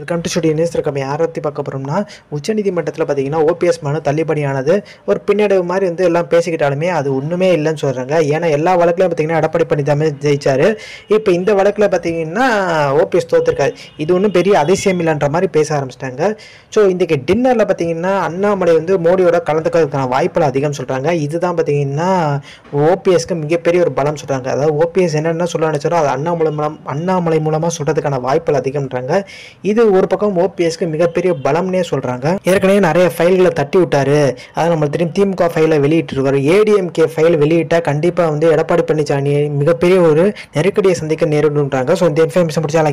welcome to studio news நம்ம யாரை பற்றி பார்க்க போகிறோம்னா உச்சநீதிமன்றத்தில் பார்த்தீங்கன்னா ஓபிஎஸ் மனு தள்ளுபடியானது ஒரு பின்னடைவு மாதிரி வந்து எல்லாம் பேசிக்கிட்டாலுமே அது ஒன்றுமே இல்லைன்னு சொல்கிறாங்க ஏன்னா எல்லா வழக்குலையும் பார்த்தீங்கன்னா பண்ணி பழனிசாமி ஜெயிச்சார் இப்போ இந்த வழக்கில் பார்த்தீங்கன்னா ஓபிஎஸ் தோத்துருக்காரு இது ஒன்றும் பெரிய அதிசயம் இல்லைன்ற மாதிரி பேச ஆரம்பிச்சிட்டாங்க ஸோ இன்றைக்கி டின்னரில் பார்த்தீங்கன்னா அண்ணாமலை வந்து மோடியோட கலந்துக்கிறதுக்கான வாய்ப்புகள் அதிகம் சொல்கிறாங்க இதுதான் பார்த்தீங்கன்னா ஓபிஎஸ்க்கு மிகப்பெரிய ஒரு பலம் சொல்கிறாங்க அதாவது ஓபிஎஸ் என்னென்ன சொல்ல நினச்சாரோ அது அண்ணாமலை மூலம் அண்ணாமலை மூலமாக சொல்கிறதுக்கான வாய்ப்புகள் அதிகம்ன்றாங்க இது ஒரு பக்கம் ஓபிஎஸ்க்கு மிகப்பெரிய பலம்னே சொல்றாங்க ஏற்கனவே நிறைய ஃபைல்களை தட்டி விட்டாரு அதை நம்ம தெரியும் திமுக ஃபைலை வெளியிட்டிருக்காரு ஏடிஎம்கே ஃபைல் வெளியிட்டா கண்டிப்பா வந்து எடப்பாடி பழனிசாமி மிகப்பெரிய ஒரு நெருக்கடியை சந்திக்க நேரிடும்ன்றாங்க ஸோ இந்த இன்ஃபர்மேஷன் பிடிச்சா